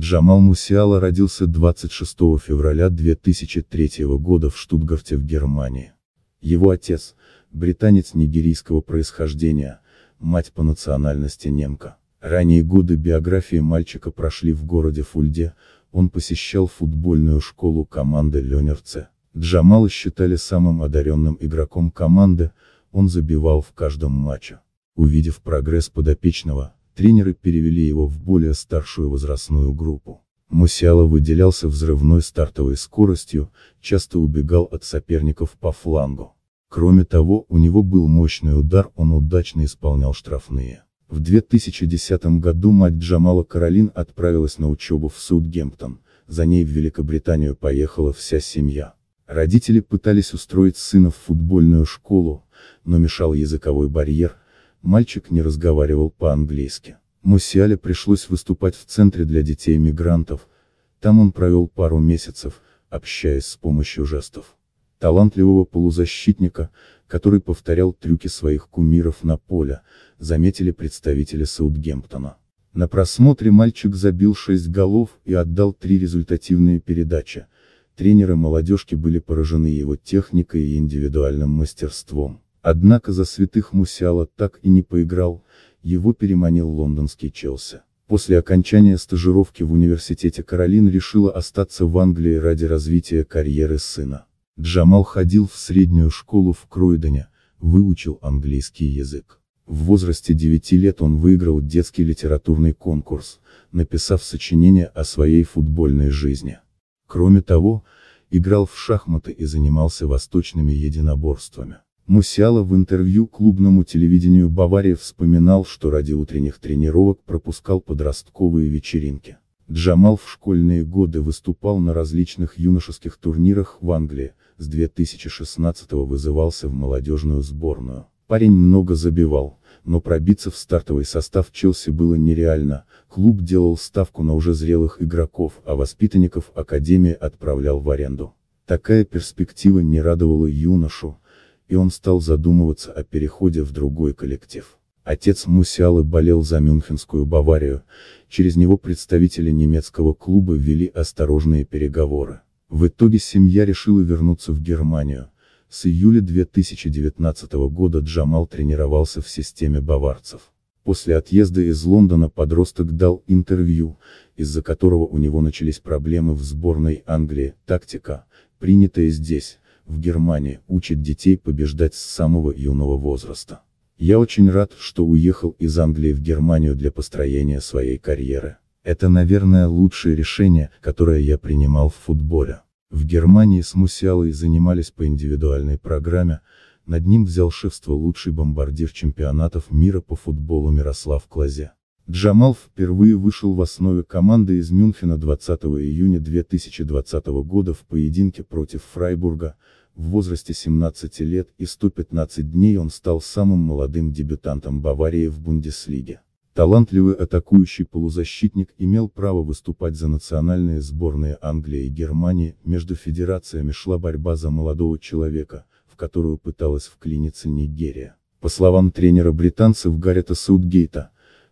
Джамал Мусиала родился 26 февраля 2003 года в Штутгарте в Германии. Его отец, британец нигерийского происхождения, мать по национальности немка. Ранние годы биографии мальчика прошли в городе Фульде, он посещал футбольную школу команды Ленерце. Джамала считали самым одаренным игроком команды, он забивал в каждом матче. Увидев прогресс подопечного, тренеры перевели его в более старшую возрастную группу. Мусиала выделялся взрывной стартовой скоростью, часто убегал от соперников по флангу. Кроме того, у него был мощный удар, он удачно исполнял штрафные. В 2010 году мать Джамала Каролин отправилась на учебу в Саутгемптон, за ней в Великобританию поехала вся семья. Родители пытались устроить сына в футбольную школу, но мешал языковой барьер, мальчик не разговаривал по-английски. Мусиале пришлось выступать в Центре для детей-мигрантов, там он провел пару месяцев, общаясь с помощью жестов. Талантливого полузащитника, который повторял трюки своих кумиров на поле, заметили представители Саутгемптона. На просмотре мальчик забил 6 голов и отдал три результативные передачи. Тренеры молодежки были поражены его техникой и индивидуальным мастерством. Однако за святых Мусиала так и не поиграл, его переманил лондонский Челси. После окончания стажировки в университете Каролин решила остаться в Англии ради развития карьеры сына. Джамал ходил в среднюю школу в Кройдене, выучил английский язык. В возрасте 9 лет он выиграл детский литературный конкурс, написав сочинение о своей футбольной жизни. Кроме того, играл в шахматы и занимался восточными единоборствами. Мусиала в интервью клубному телевидению «Бавария» вспоминал, что ради утренних тренировок пропускал подростковые вечеринки. Джамал в школьные годы выступал на различных юношеских турнирах в Англии, с 2016 вызывался в молодежную сборную. Парень много забивал, но пробиться в стартовый состав Челси было нереально, клуб делал ставку на уже зрелых игроков, а воспитанников Академии отправлял в аренду. Такая перспектива не радовала юношу, и он стал задумываться о переходе в другой коллектив. Отец Мусиалы болел за мюнхенскую Баварию, через него представители немецкого клуба вели осторожные переговоры. В итоге семья решила вернуться в Германию. С июля 2019 года Джамал тренировался в системе баварцев. После отъезда из Лондона подросток дал интервью, из-за которого у него начались проблемы в сборной Англии, тактика, принятая здесь, в Германии, учат детей побеждать с самого юного возраста. Я очень рад, что уехал из Англии в Германию для построения своей карьеры. Это, наверное, лучшее решение, которое я принимал в футболе. В Германии с Мусиалой занимались по индивидуальной программе, над ним взял шефство лучший бомбардир чемпионатов мира по футболу Мирослав Клазе. Джамал впервые вышел в основе команды из Мюнхена 20 июня 2020 года в поединке против Фрайбурга, в возрасте 17 лет и 115 дней он стал самым молодым дебютантом Баварии в Бундеслиге. Талантливый атакующий полузащитник имел право выступать за национальные сборные Англии и Германии, между федерациями шла борьба за молодого человека, в которую пыталась вклиниться Нигерия. По словам тренера британцев Гаррета Саутгейта,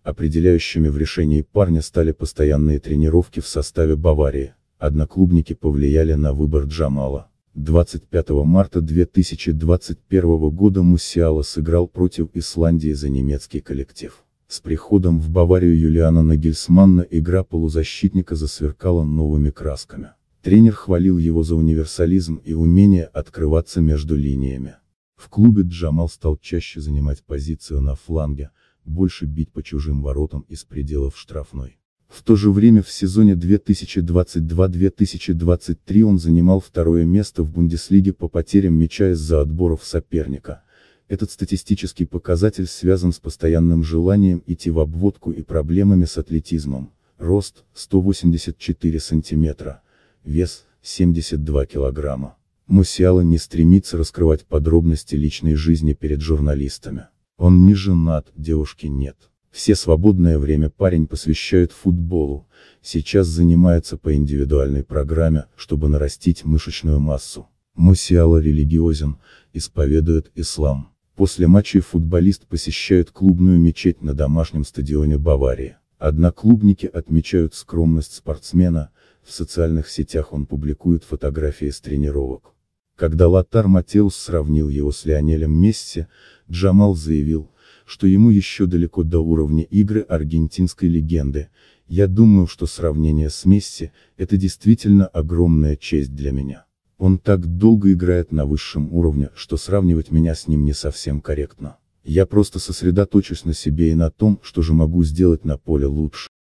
Определяющими в решении парня стали постоянные тренировки в составе Баварии, одноклубники повлияли на выбор Джамала. 25 марта 2021 года Мусиала сыграл против Исландии за немецкий коллектив. С приходом в Баварию Юлиана Нагельсманна игра полузащитника засверкала новыми красками. Тренер хвалил его за универсализм и умение открываться между линиями. В клубе Джамал стал чаще занимать позицию на фланге, больше бить по чужим воротам из пределов штрафной. В то же время в сезоне 2022-2023 он занимал второе место в Бундеслиге по потерям мяча из-за отборов соперника. Этот статистический показатель связан с постоянным желанием идти в обводку и проблемами с атлетизмом. Рост – 184 сантиметра, Вес – 72 килограмма. Мусиала не стремится раскрывать подробности личной жизни перед журналистами. Он не женат, девушки нет. Все свободное время парень посвящает футболу, сейчас занимается по индивидуальной программе, чтобы нарастить мышечную массу. Мусиала религиозен, исповедует ислам. После матчей футболист посещает клубную мечеть на домашнем стадионе Баварии. Одноклубники отмечают скромность спортсмена, в социальных сетях он публикует фотографии с тренировок. Когда Латар Матеус сравнил его с Леонелем Месси, Джамал заявил, что ему еще далеко до уровня игры аргентинской легенды. Я думаю, что сравнение с Месси – это действительно огромная честь для меня. Он так долго играет на высшем уровне, что сравнивать меня с ним не совсем корректно. Я просто сосредоточусь на себе и на том, что же могу сделать на поле лучше.